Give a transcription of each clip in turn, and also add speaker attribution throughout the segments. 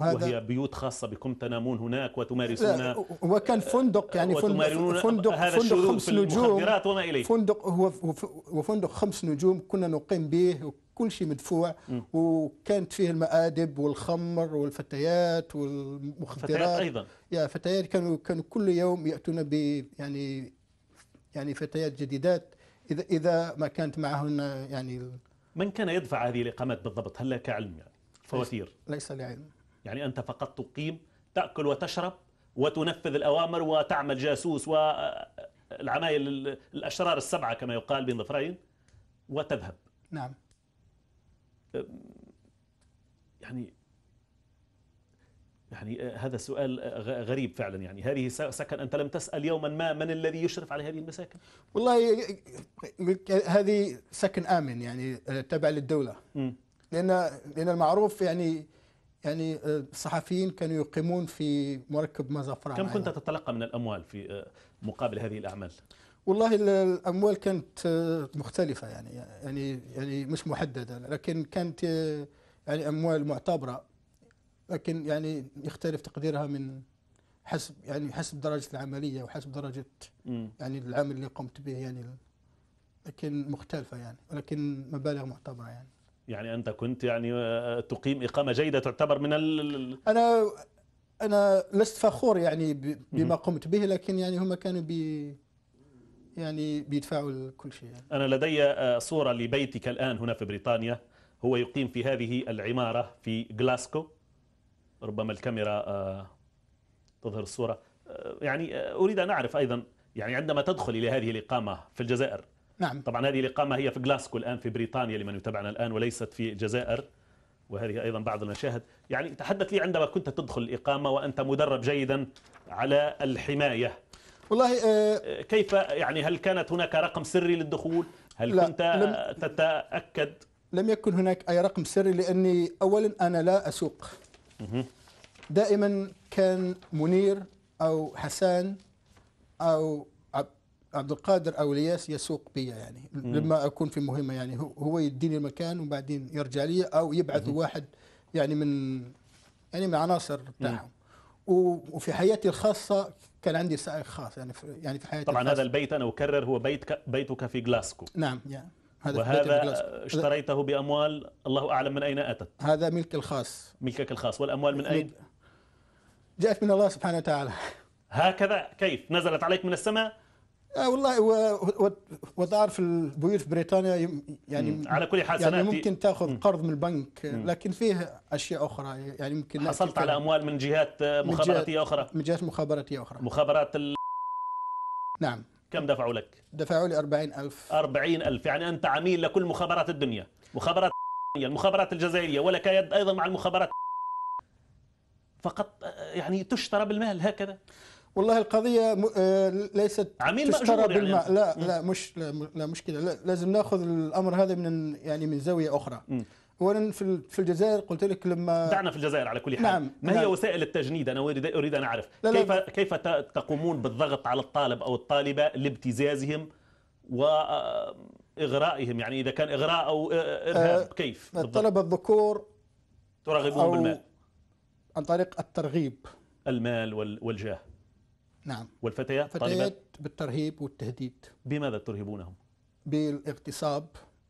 Speaker 1: وهي بيوت خاصة بكم تنامون هناك وتمارسون
Speaker 2: وكان فندق يعني فندق فندق, هذا فندق خمس نجوم وما إليه فندق هو فندق خمس نجوم كنا نقيم به كل شيء مدفوع م. وكانت فيه المآدب والخمر والفتيات والمخدرات فتيات أيضا يا فتيات كانوا كانوا كل يوم يأتون ب يعني يعني فتيات جديدات إذا إذا ما كانت معهن يعني
Speaker 1: من كان يدفع هذه الإقامات بالضبط؟ هل لك علم يعني؟ فواتير
Speaker 2: ليس, ليس لي علم
Speaker 1: يعني أنت فقط تقيم تأكل وتشرب وتنفذ الأوامر وتعمل جاسوس والعمايل الأشرار السبعة كما يقال بين ظفرين وتذهب نعم يعني يعني هذا سؤال غريب فعلا يعني هذه سكن انت لم تسال يوما ما من الذي يشرف على هذه المساكن؟ والله هذه سكن
Speaker 2: امن يعني آه، تابع للدوله م. لان لان المعروف يعني يعني آه، الصحفيين كانوا يقيمون في مركب مزفران كم كنت
Speaker 1: تتلقى من الاموال في آه، مقابل هذه الاعمال؟
Speaker 2: والله الاموال كانت آه، مختلفه يعني يعني يعني مش محدده لكن كانت يعني اموال معتبره لكن يعني يختلف تقديرها من حسب يعني حسب درجه العمليه وحسب درجه يعني العمل اللي قمت به يعني لكن مختلفه يعني ولكن مبالغ معتبره يعني
Speaker 1: يعني أنت كنت يعني آه، تقيم إقامة جيدة تعتبر من ال...
Speaker 2: أنا أنا لست فخور يعني بما قمت به لكن يعني هم كانوا بي يعني بيدفعوا كل شيء يعني.
Speaker 1: أنا لدي آه، صورة لبيتك الآن هنا في بريطانيا هو يقيم في هذه العمارة في غلاسكو ربما الكاميرا آه، تظهر الصورة يعني أريد أن أعرف أيضا يعني عندما تدخل إلى هذه الإقامة في الجزائر نعم طبعا هذه الإقامة هي في جلاسكو الآن في بريطانيا لمن يتابعنا الآن وليست في الجزائر وهذه أيضا بعض المشاهد يعني تحدث لي عندما كنت تدخل الإقامة وأنت مدرب جيدا على الحماية والله آه, آه، كيف يعني هل كانت هناك رقم سري للدخول هل لا كنت لم تتأكد
Speaker 2: لم يكن هناك أي رقم سري لأني أولا أنا لا أسوق دائما كان منير أو حسان أو عبد القادر او الياس يسوق بي يعني مم. لما اكون في مهمه يعني هو يديني المكان وبعدين يرجع لي او يبعث مم. واحد يعني من يعني من العناصر بتاعهم وفي حياتي الخاصه كان عندي سائق خاص يعني في يعني في حياتي طبعا الخاصة. هذا البيت
Speaker 1: انا اكرر هو بيتك بيتك في جلاسكو نعم يعني هذا وهذا اشتريته باموال الله اعلم من اين اتت هذا ملك الخاص ملكك الخاص والاموال من اين؟
Speaker 2: جاءت من الله سبحانه وتعالى
Speaker 1: هكذا كيف نزلت عليك من السماء
Speaker 2: آه والله وتعرف البيوت في بريطانيا يعني مم. على كل حال يعني ممكن تاخذ قرض من البنك لكن فيه اشياء اخرى يعني ممكن حصلت على
Speaker 1: اموال من جهات مخابراتيه اخرى من جهات مخابراتيه اخرى مخابرات ال... نعم كم دفعوا لك؟ دفعوا لي 40000 40000 يعني انت عميل لكل مخابرات الدنيا مخابرات المخابرات الجزائريه ولك يد ايضا مع المخابرات
Speaker 2: فقط آه، يعني تشترى بالمال هكذا والله القضية آه، ليست عميل تشترى يعني. بالماء يعني. لا لا مش لا مشكلة لا لازم ناخذ الأمر هذا من يعني من زاوية أخرى اولا في في الجزائر قلت لك لما دعنا
Speaker 1: في الجزائر على كل حال نعم ما نعم. هي وسائل التجنيد انا اريد ان اعرف لا كيف لا. كيف تقومون بالضغط على الطالب او الطالبه لابتزازهم و آه، اغرائهم يعني اذا كان اغراء او آه، ارهاب كيف الطلبه الذكور ترغبون بالمال عن طريق الترغيب المال والجاه نعم والفتيات فتيات بالترهيب والتهديد بماذا ترهبونهم؟ بالاغتصاب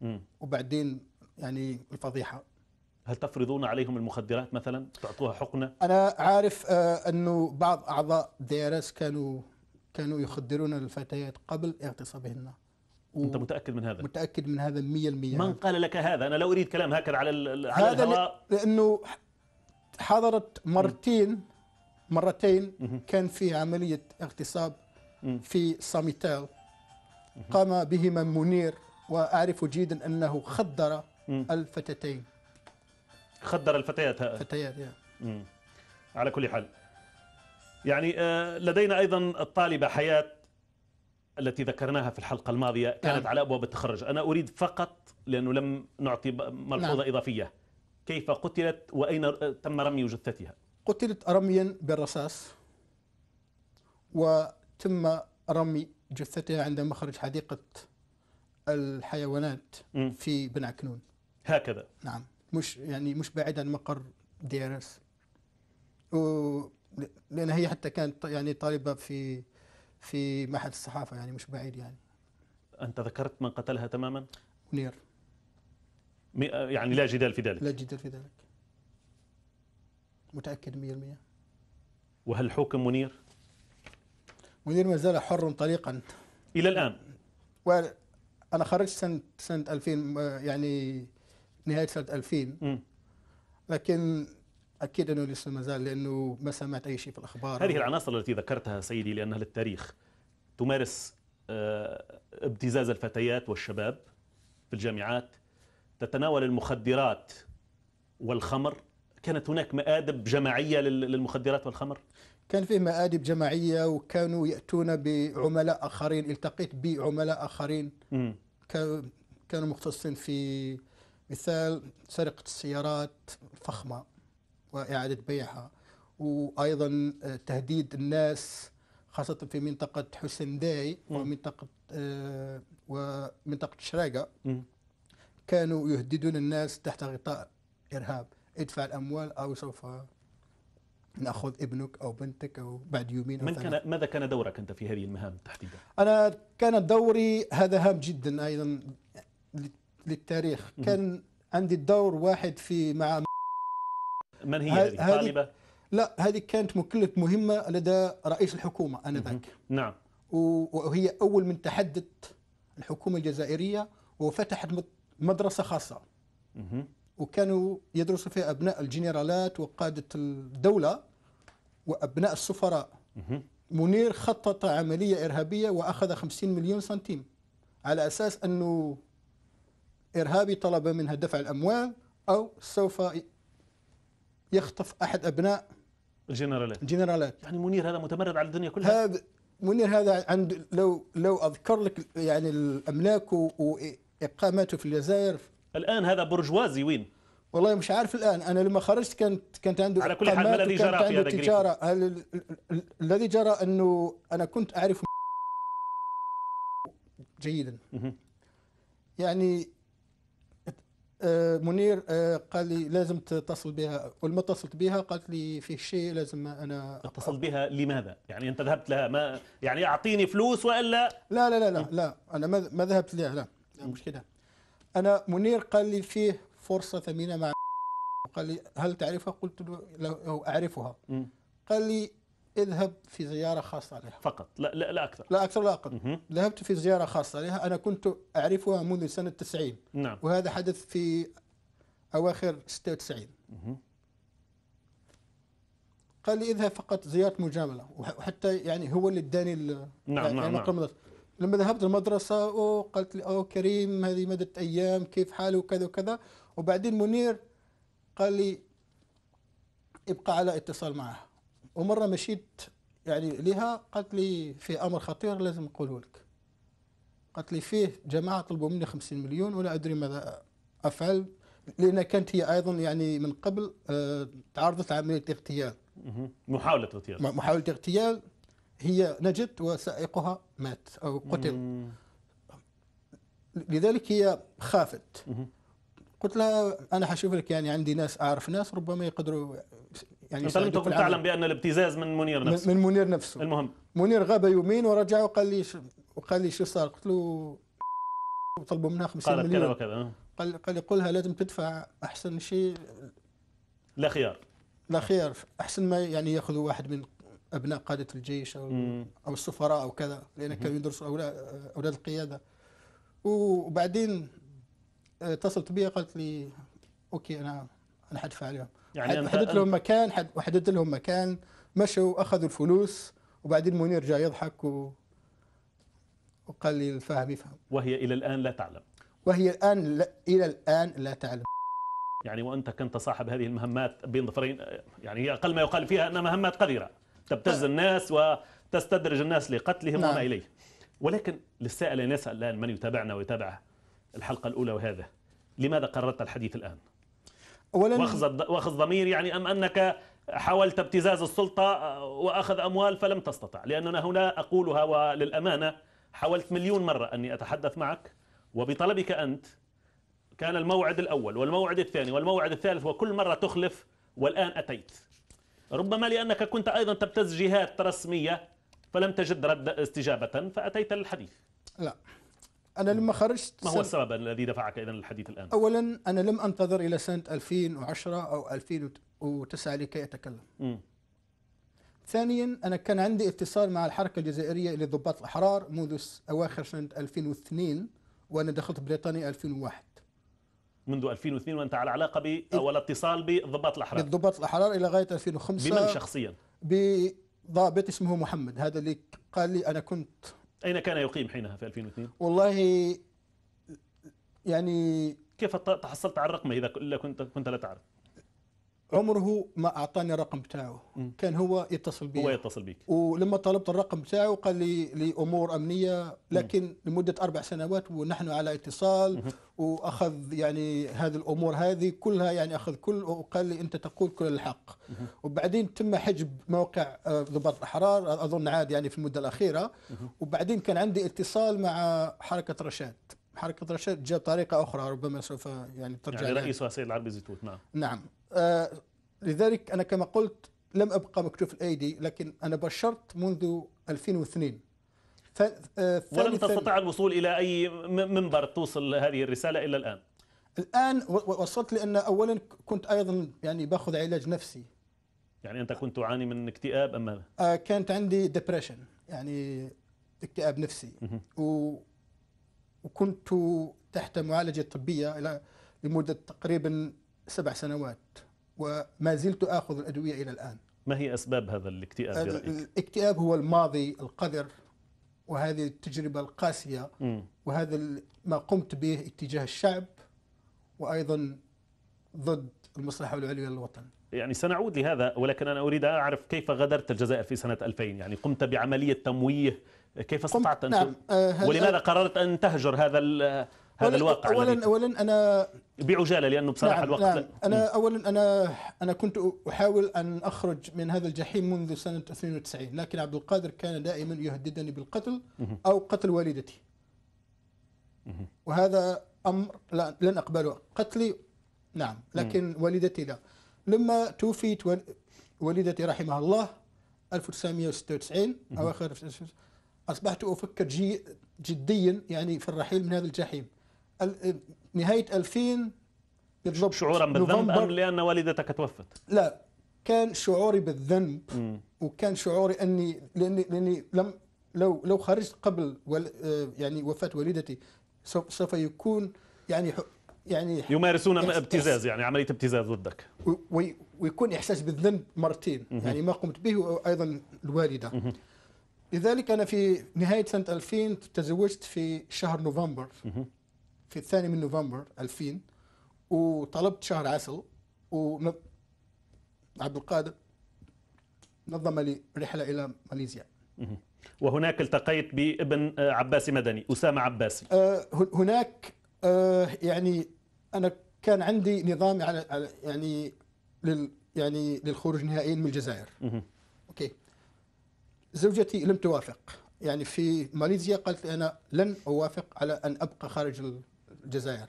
Speaker 1: مم.
Speaker 2: وبعدين يعني الفضيحه
Speaker 1: هل تفرضون عليهم المخدرات مثلا تعطوها حقنه
Speaker 2: انا عارف آه انه بعض اعضاء ديرس كانوا كانوا يخدرون الفتيات قبل اغتصابهن و... انت متاكد من هذا متاكد من هذا 100% من
Speaker 1: قال لك هذا انا لا اريد كلام هكذا على على هذا الهواء
Speaker 2: لانه حضرت مرتين مرتين كان في عملية اغتصاب في ساميتاو قام بهما منير وأعرف جيدا
Speaker 1: أنه خدر الفتاتين خدر الفتيات فتيات يعني. على كل حال يعني آه، لدينا أيضا الطالبة حياة التي ذكرناها في الحلقة الماضية نعم. كانت نعم. على أبواب التخرج أنا أريد فقط لأنه لم نعطي ملحوظة نعم. إضافية كيف قتلت وأين آه، تم رمي جثتها
Speaker 2: قتلت رميا بالرصاص وتم رمي جثتها عند مخرج حديقة الحيوانات في بن عكنون هكذا نعم مش يعني مش بعيد عن مقر ديرس و لان هي حتى كانت يعني طالبه في في معهد الصحافه يعني مش بعيد يعني
Speaker 1: انت ذكرت من قتلها تماما؟ منير يعني لا جدال في ذلك لا
Speaker 2: جدال في ذلك متأكد 100%
Speaker 1: وهل حكم منير؟
Speaker 2: منير ما زال حر طليقا إلى الآن وأنا خرجت سنة سنة 2000 يعني نهاية سنة 2000 لكن أكيد أنه لسه ما زال لأنه ما سمعت أي شيء في الأخبار هذه
Speaker 1: العناصر التي ذكرتها سيدي لأنها للتاريخ تمارس آه، ابتزاز الفتيات والشباب في الجامعات تتناول المخدرات والخمر كانت هناك مآدب جماعية للمخدرات والخمر؟
Speaker 2: كان فيه مآدب جماعية وكانوا يأتون بعملاء آخرين التقيت بعملاء آخرين كانوا مختصين في مثال سرقة السيارات الفخمة وإعادة بيعها وأيضا تهديد الناس خاصة في منطقة حسين داي ومنطقة آه، ومنطقة شراقة كانوا يهددون الناس تحت غطاء إرهاب ادفع الاموال او سوف ناخذ ابنك او بنتك او بعد يومين أو من كان
Speaker 1: ماذا كان دورك انت في هذه المهام تحديدا؟
Speaker 2: انا كان دوري هذا هام جدا ايضا للتاريخ كان عندي الدور واحد في مع
Speaker 1: من هي هذه طالبه؟
Speaker 2: لا هذه كانت مكلف مهمه لدى رئيس الحكومه انذاك نعم وهي اول من تحدث الحكومه الجزائريه وفتحت مدرسه خاصه وكانوا يدرسوا فيها أبناء الجنرالات وقادة الدولة وأبناء السفراء منير خطط عملية إرهابية وأخذ 50 مليون سنتيم على أساس أنه إرهابي طلب منها دفع الأموال أو سوف يخطف أحد أبناء الجنرالات الجنرالات يعني منير هذا متمرد على الدنيا كلها هذا منير هذا عند لو لو أذكر لك يعني الأملاك واقاماته في الجزائر
Speaker 1: الآن هذا برجوازي وين؟
Speaker 2: والله مش عارف الان انا لما خرجت كانت كانت عنده على كل حال ما الذي جرى في هذا تجارة الذي جرى انه انا كنت اعرف جيدا يعني آه، منير آه، قال لي لازم تتصل بها ولما اتصلت بها قالت لي فيه شيء لازم انا
Speaker 1: اتصل بها لماذا؟ يعني انت ذهبت لها ما يعني اعطيني فلوس والا
Speaker 2: لا لا لا لا, لا انا ما ذهبت لها لا, لا مشكله انا منير قال لي فيه فرصه ثمينه مع قال لي هل تعرفها قلت له اعرفها قال لي اذهب في زياره خاصه عليها فقط
Speaker 1: لا لا, لا اكثر
Speaker 2: لا اكثر لا اقل ذهبت في زياره خاصه عليها انا كنت اعرفها منذ سنه 90 نعم وهذا حدث في اواخر 96 قال لي اذهب فقط زياره مجامله وحتى يعني هو اللي اداني نعم نعم, يعني نعم. لما ذهبت المدرسة أو قالت لي أو كريم هذه مدة أيام كيف حاله وكذا وكذا وبعدين منير قال لي ابقى على اتصال معها ومرة مشيت يعني لها قالت لي في أمر خطير لازم أقوله لك قالت لي فيه جماعة طلبوا مني 50 مليون ولا أدري ماذا أفعل لأن كانت هي أيضا يعني من قبل آه، تعرضت لعملية اغتيال
Speaker 1: محاولة اغتيال
Speaker 2: محاولة اغتيال هي نجت وسائقها مات أو قتل مم. لذلك هي خافت مم. قلت لها أنا حشوف لك يعني عندي ناس أعرف ناس ربما يقدروا يعني انت لم تكن تعلم
Speaker 1: بان الابتزاز من منير نفسه من
Speaker 2: منير نفسه المهم منير غاب يومين ورجع وقال لي وقال لي شو صار قلت له طلبوا منها 50 قالت مليون كذا وكذا قال قال لي قلها لازم تدفع احسن شيء لا خيار لا خيار احسن ما يعني ياخذوا واحد من ابناء قاده الجيش او او السفراء او كذا لان كانوا يدرسوا اولاد اولاد القياده وبعدين آه، اتصلت بي قالت لي اوكي انا انا حدفع عليهم يعني حددت لهم مكان وحددت لهم مكان مشوا واخذوا الفلوس وبعدين منير جاء يضحك و...
Speaker 1: وقال لي الفاهم يفهم وهي الى الان لا تعلم
Speaker 2: وهي الان لا الى الان لا تعلم
Speaker 1: يعني وانت كنت صاحب هذه المهمات بين ظفرين يعني هي اقل ما يقال فيها انها مهمات قذره تبتز الناس وتستدرج الناس لقتلهم وما نعم. إليه ولكن للسائل أن يسأل الآن من يتابعنا ويتابع الحلقة الأولى وهذا لماذا قررت الحديث الآن؟ أولا واخذ ضمير يعني أم أنك حاولت ابتزاز السلطة وأخذ أموال فلم تستطع لأننا هنا أقولها وللأمانة حاولت مليون مرة أني أتحدث معك وبطلبك أنت كان الموعد الأول والموعد الثاني والموعد الثالث وكل مرة تخلف والآن أتيت ربما لأنك كنت أيضا تبتز جهات رسمية فلم تجد رد استجابة فأتيت للحديث
Speaker 2: لا أنا لما خرجت ما هو السبب
Speaker 1: الذي دفعك إذا للحديث الآن؟
Speaker 2: أولا أنا لم أنتظر إلى سنة 2010 أو 2009 لكي أتكلم م. ثانيا أنا كان عندي اتصال مع الحركة الجزائرية للضباط الأحرار منذ أواخر سنة 2002 وأنا دخلت بريطانيا 2001
Speaker 1: منذ 2002 وانت على علاقه ب او اتصال بالضباط الاحرار
Speaker 2: بالضباط الاحرار الى غايه 2005 بمن شخصيا؟ بضابط اسمه محمد هذا اللي قال لي انا كنت
Speaker 1: اين كان يقيم حينها في 2002؟ والله يعني كيف تحصلت على الرقم اذا كنت كنت لا تعرف؟ عمره ما اعطاني
Speaker 2: الرقم بتاعه كان هو يتصل بي هو يتصل بيك ولما طلبت الرقم بتاعه قال لي لامور امنيه لكن لمده اربع سنوات ونحن على اتصال واخذ يعني هذه الامور هذه كلها يعني اخذ كل وقال لي انت تقول كل الحق وبعدين تم حجب موقع آه، ضباط الاحرار اظن عاد يعني في المده الاخيره وبعدين كان عندي اتصال مع حركه رشاد حركه رشاد جاء طريقه اخرى ربما سوف يعني ترجع يعني رئيسها
Speaker 1: سيد العربي زيتوت نعم
Speaker 2: نعم آه، لذلك أنا كما قلت لم أبقى مكتوف الأيدي لكن أنا بشرت منذ 2002 آه، ولم تستطع
Speaker 1: الوصول إلى أي منبر توصل هذه الرسالة إلا الآن
Speaker 2: الآن وصلت لأن أولا كنت أيضا يعني باخذ علاج نفسي
Speaker 1: يعني أنت كنت تعاني من اكتئاب أم ماذا؟
Speaker 2: آه، كانت عندي ديبريشن يعني اكتئاب نفسي و... وكنت تحت معالجة طبية لمدة تقريبا سبع سنوات وما زلت آخذ الأدوية إلى الآن
Speaker 1: ما هي أسباب هذا الاكتئاب برأيك؟
Speaker 2: الاكتئاب هو الماضي القذر وهذه التجربة القاسية م. وهذا ما قمت به اتجاه الشعب وأيضا ضد المصلحة العليا للوطن
Speaker 1: يعني سنعود لهذا ولكن أنا أريد أعرف كيف غادرت الجزائر في سنة 2000 يعني قمت بعملية تمويه كيف استطعت أن نعم.
Speaker 2: آه، ولماذا
Speaker 1: قررت أن تهجر هذا هذا الواقع اولا اولا انا بعجاله لانه بصراحه نعم الوقت نعم لا. انا
Speaker 2: اولا انا انا كنت احاول ان اخرج من هذا الجحيم منذ سنه 92 لكن عبد القادر كان دائما يهددني بالقتل او قتل والدتي وهذا امر لا لن اقبله قتلي نعم لكن والدتي لا لما توفيت والدتي رحمها الله 1996 اواخر اصبحت افكر جي جديا يعني في الرحيل من هذا الجحيم نهايه 2000 بالضبط شعورا بالذنب ام
Speaker 1: لان والدتك توفت؟
Speaker 2: لا كان شعوري بالذنب م. وكان شعوري اني لاني لاني لم لو لو خرجت قبل آه، يعني وفاه والدتي سوف يكون يعني يعني يمارسون ابتزاز
Speaker 1: يعني عمليه ابتزاز ضدك
Speaker 2: ويكون احساس بالذنب مرتين مه. يعني ما قمت به وايضا الوالده مه. لذلك انا في نهايه سنه 2000 تزوجت في شهر نوفمبر مه. في الثاني من نوفمبر 2000 وطلبت شهر عسل و عبد القادر نظم لي رحله الى ماليزيا
Speaker 1: وهناك التقيت بابن آه، عباسي مدني اسامه عباسي
Speaker 2: آه، هناك آه، يعني انا كان عندي نظام على يعني لل يعني للخروج نهائيا من الجزائر اوكي زوجتي لم توافق يعني في ماليزيا قالت لي انا لن اوافق على ان ابقى خارج الجزائر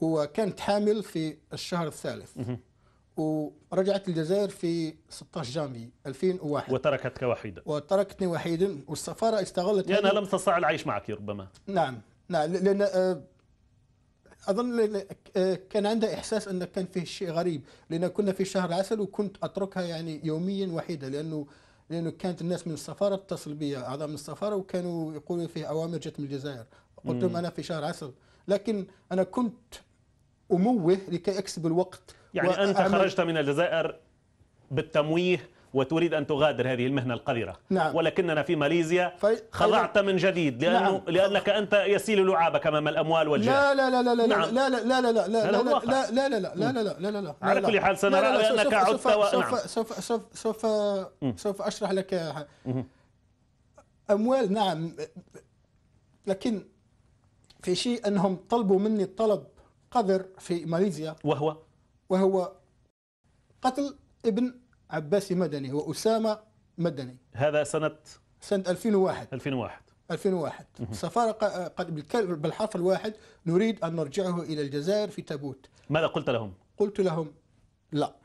Speaker 2: وكانت حامل في الشهر الثالث ورجعت الجزائر في 16 جانفي
Speaker 1: 2001 وتركتك وحيدا وتركتني وحيدا والسفاره استغلت لانها يعني لم تستطع العيش معك ربما
Speaker 2: نعم نعم لان آه، اظن لأن آه، كان عندها احساس ان كان فيه شيء غريب لان كنا في شهر عسل وكنت اتركها يعني يوميا وحيده لانه لانه كانت الناس من السفاره تتصل بي اعضاء من السفاره وكانوا يقولوا فيه اوامر جت من الجزائر قلت لهم انا في شهر عسل لكن انا كنت اموه لكي اكسب الوقت يعني انت خرجت
Speaker 1: من الجزائر بالتمويه وتريد أن تغادر هذه المهنة القذرة نعم. ولكننا في ماليزيا خضعت من جديد لأنه نعم. لأنك أنت يسيل لعابك أمام الأموال والجاه لا
Speaker 2: لا لا لا نعم. لا لا لا لا لا لا لا لا لا لا لا لا لا لا لا لا لا لا على كل حال سنرى لا عدت نعم سوف سوف سوف سوف أشرح لك أموال نعم لكن في شيء أنهم طلبوا مني طلب قذر في ماليزيا وهو وهو قتل ابن عباسي مدني وأسامة مدني
Speaker 1: هذا سنة
Speaker 2: سنة 2001 2001 2001 السفارة قد بالحرف الواحد نريد أن نرجعه إلى الجزائر في تابوت
Speaker 1: ماذا قلت لهم؟
Speaker 2: قلت لهم لا